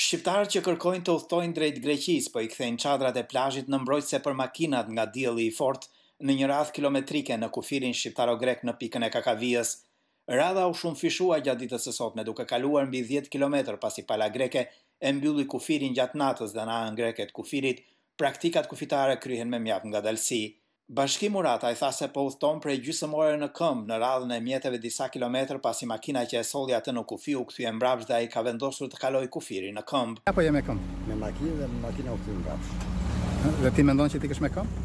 Shqiptarë që kërkojnë të uthtojnë drejt Greqis po i kthejnë qadrat e plajit në mbrojtse për makinat nga djeli i fort në një radhë kilometrike në kufirin shqiptaro-grek në pikën e kakavijës. Radha u shumë fishua gjatë ditës e sot me duke kaluar mbi 10 km pasi pala greke e mbylli kufirin gjatë natës dhe na në greket kufirit, praktikat kufitare kryhen me mjatë nga delsi. Bashki Murata i tha se po udhton prej gjysmë ore në këmbë në radhën e mjeteve disa kilometër pasi makina që e solli atë në kufi u kthye mbrapsht dhe ai ka vendosur të kaloj kufirin në këmbë. Apo jam me këmbë, me makinë dhe makina u kthye mbrapsht. Dhe ti mendon se ti kesh me këmbë?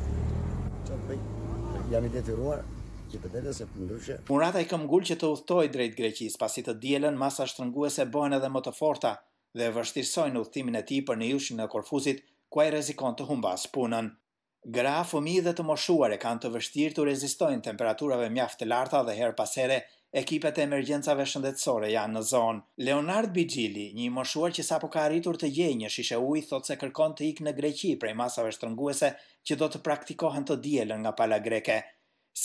Çfarë bëj? Jam i detyruar që të vetë se ndryshe. Murata i këmbgul që të udhtoi drejt Greqisë pasi të dielën masa shtrënguese bëhen edhe më të forta dhe vështirësojnë udhtimin e tij për në ushin e Korfuzit, ku ai rrezikon të humbas punën. Gra, fëmi dhe të moshuare kanë të vështirë të rezistojnë temperaturave mjaft të larta dhe her pasere, ekipet e emergjencave shëndetësore janë në zonë. Leonard Bigili, një moshuar që sapo ka arritur të gjejë një shishe ujë, thot se kërkon të ikë në Greqi prej masave shtrënguese që do të praktikohen të dielën nga pala greke.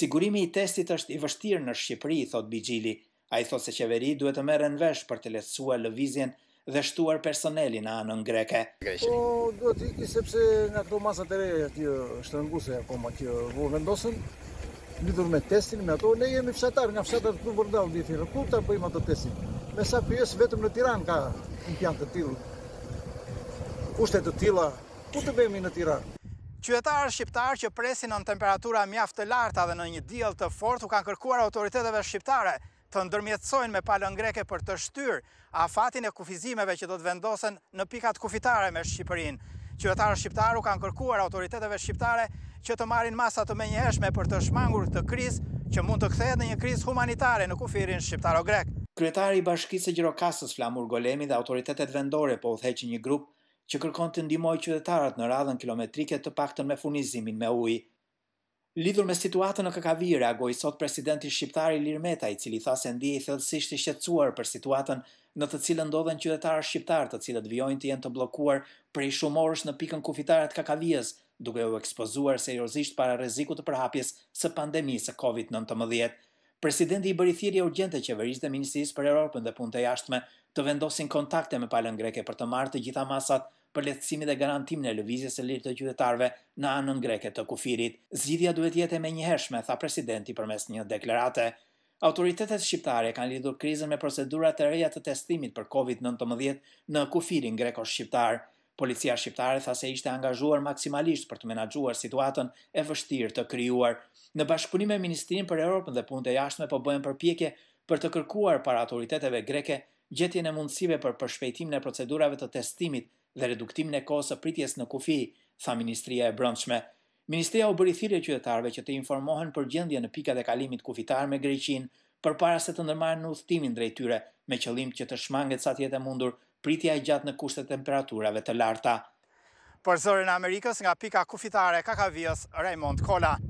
Sigurimi i testit është i vështirë në Shqipëri, thot Bigili. A i thot se qeveri duhet të merë në vesh për të lesua lëvizjen dhe shtuar personelin në anën greke. Po, do të iki sepse nga këto masat e reja tjë shtërënguse akoma kjo u vendosën, lidhur me testin, me ato, ne jemi fshatar, nga fshatar të bërndal, dhe thirë, kur të po bëjmë ato testin? Me sa pjesë vetëm në Tiran ka në pjantë të tilë, kushtet të tila, ku të bëjmë në Tiran? Qytetarë shqiptarë që presin në temperatura mjaft të larta dhe në një diell të fortë u kanë kërkuar autoriteteve shqiptare të ndërmjetësojnë me palën greke për të shtyr a fatin e kufizimeve që do të vendosen në pikat kufitare me Shqipërinë. Qyvetarë Shqiptaru kanë kërkuar autoriteteve Shqiptare që të marin masat të menjëheshme për të shmangur të kriz që mund të kthejt në një kriz humanitare në kufirin Shqiptaro Grek. Kretari i bashkisë e Flamur Golemi dhe autoritetet vendore po utheq një grup që kërkon të ndimoj qyvetarat në radhen kilometrike të pakten me funizimin me ujë. Lidhur me situatën në Kakavir, reagoi sot presidenti shqiptar Ilir Meta, i cili tha se ndiej thellësisht i shqetësuar për situatën në të cilën ndodhen qytetarë shqiptar, të cilët vijojnë të jenë të bllokuar prej shumë orësh në pikën kufitare të Kakavijës, duke u ekspozuar seriozisht para rrezikut të përhapjes së pandemisë së COVID-19. Presidenti i bëri thirrje urgjente qeverisë dhe Ministrisë për Europën dhe Punët e Jashtme të vendosin kontakte me palën greke për të marrë të gjitha masat për lehtësimin dhe garantimin e lëvizjes së lirë të qytetarëve në anën greke të kufirit. Zgjidhja duhet jetë e menjëhershme, tha presidenti përmes një deklarate. Autoritetet shqiptare kanë lidhur krizën me procedurat e reja të testimit për COVID-19 në kufirin greko-shqiptar. Policia shqiptare tha se ishte angazhuar maksimalisht për të menaxhuar situatën e vështirë të krijuar. Në bashkëpunim me Ministrinë për Europën dhe Punët e Jashtme po bëhen përpjekje për të kërkuar para autoriteteve greke gjetjen e mundësive për përshpejtimin e procedurave të testimit dhe reduktimin e kohës së pritjes në kufi, tha Ministria e Brendshme. Ministria u bëri thirrje qytetarëve që të informohen për gjendjen në pikat e kalimit kufitar me Greqinë përpara se të ndërmarrin udhtimin drejt tyre me qëllim që të shmanget sa të jetë mundur pritja e gjatë në kushte temperaturave të larta. zorën zërin Amerikës nga pika kufitare Kakavios, Raymond Kola.